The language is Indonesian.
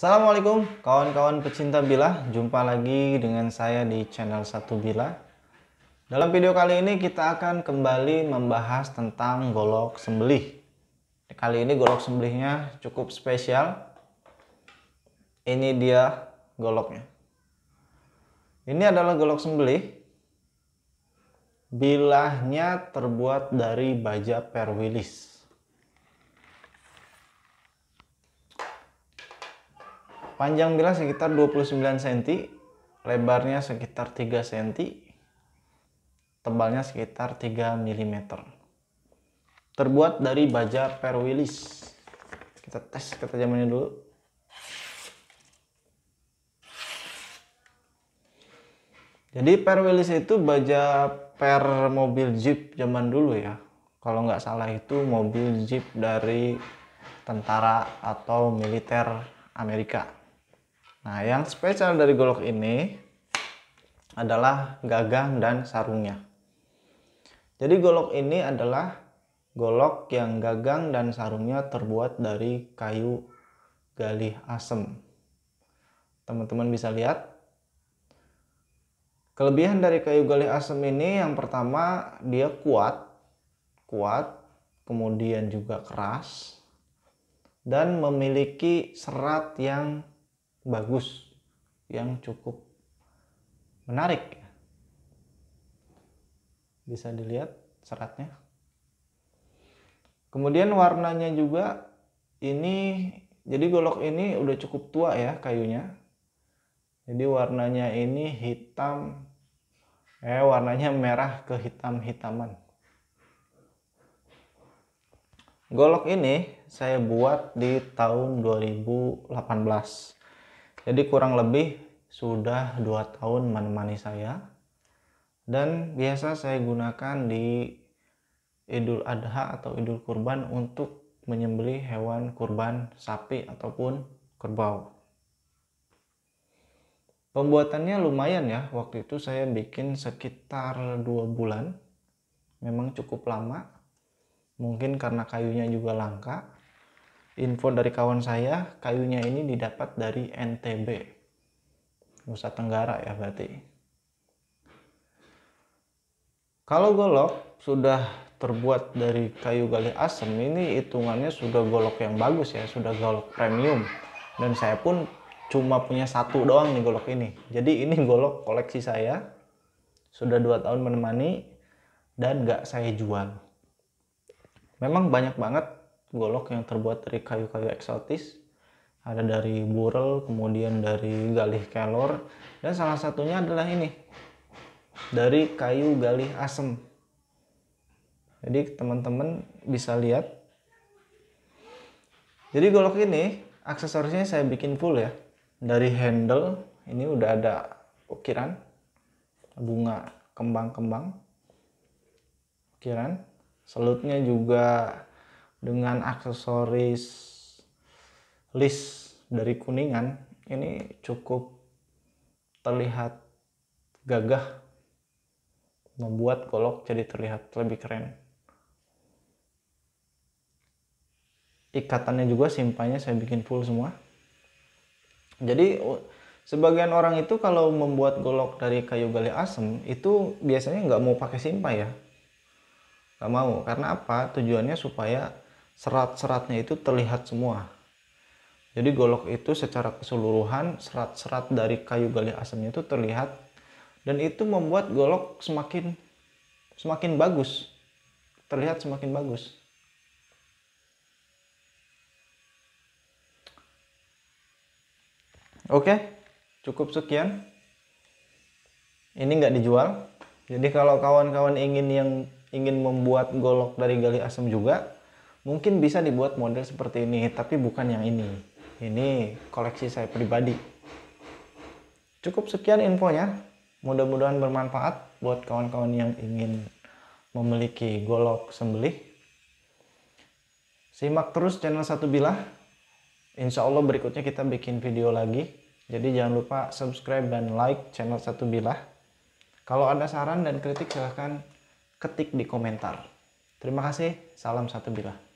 Assalamualaikum kawan-kawan pecinta Bila Jumpa lagi dengan saya di channel satu Bila Dalam video kali ini kita akan kembali membahas tentang golok sembelih Kali ini golok sembelihnya cukup spesial Ini dia goloknya Ini adalah golok sembelih Bilahnya terbuat dari baja perwilis Panjang bilah sekitar 29 cm, lebarnya sekitar 3 cm, tebalnya sekitar 3 mm. Terbuat dari baja perwilis. Kita tes ketajamannya dulu. Jadi perwilis itu baja per mobil jeep zaman dulu ya. Kalau nggak salah itu mobil jeep dari tentara atau militer Amerika. Nah, yang spesial dari golok ini adalah gagang dan sarungnya. Jadi golok ini adalah golok yang gagang dan sarungnya terbuat dari kayu galih asem. Teman-teman bisa lihat. Kelebihan dari kayu galih asem ini yang pertama dia kuat, kuat, kemudian juga keras dan memiliki serat yang bagus yang cukup menarik bisa dilihat seratnya kemudian warnanya juga ini jadi golok ini udah cukup tua ya kayunya jadi warnanya ini hitam eh warnanya merah ke hitam-hitaman golok ini saya buat di tahun 2018 jadi kurang lebih sudah 2 tahun menemani saya dan biasa saya gunakan di Idul Adha atau Idul Kurban untuk menyembeli hewan kurban sapi ataupun kerbau. Pembuatannya lumayan ya, waktu itu saya bikin sekitar dua bulan. Memang cukup lama, mungkin karena kayunya juga langka info dari kawan saya kayunya ini didapat dari NTB Nusa Tenggara ya berarti kalau golok sudah terbuat dari kayu galih asem ini hitungannya sudah golok yang bagus ya sudah golok premium dan saya pun cuma punya satu doang nih golok ini jadi ini golok koleksi saya sudah dua tahun menemani dan gak saya jual memang banyak banget golok yang terbuat dari kayu-kayu eksotis ada dari burel kemudian dari galih kelor dan salah satunya adalah ini dari kayu galih asem jadi teman-teman bisa lihat jadi golok ini aksesorisnya saya bikin full ya dari handle ini udah ada ukiran bunga kembang-kembang ukiran selutnya juga dengan aksesoris list dari kuningan ini cukup terlihat gagah membuat golok jadi terlihat lebih keren ikatannya juga simpanya saya bikin full semua jadi sebagian orang itu kalau membuat golok dari kayu gale asem itu biasanya nggak mau pakai simpa ya nggak mau karena apa tujuannya supaya serat-seratnya itu terlihat semua. Jadi golok itu secara keseluruhan serat-serat dari kayu galih asamnya itu terlihat dan itu membuat golok semakin semakin bagus. Terlihat semakin bagus. Oke, cukup sekian. Ini nggak dijual. Jadi kalau kawan-kawan ingin yang ingin membuat golok dari galih asam juga, mungkin bisa dibuat model seperti ini tapi bukan yang ini ini koleksi saya pribadi cukup sekian infonya mudah-mudahan bermanfaat buat kawan-kawan yang ingin memiliki golok sembelih simak terus channel satu bilah insya Allah berikutnya kita bikin video lagi jadi jangan lupa subscribe dan like channel satu bilah kalau ada saran dan kritik silahkan ketik di komentar terima kasih salam satu bilah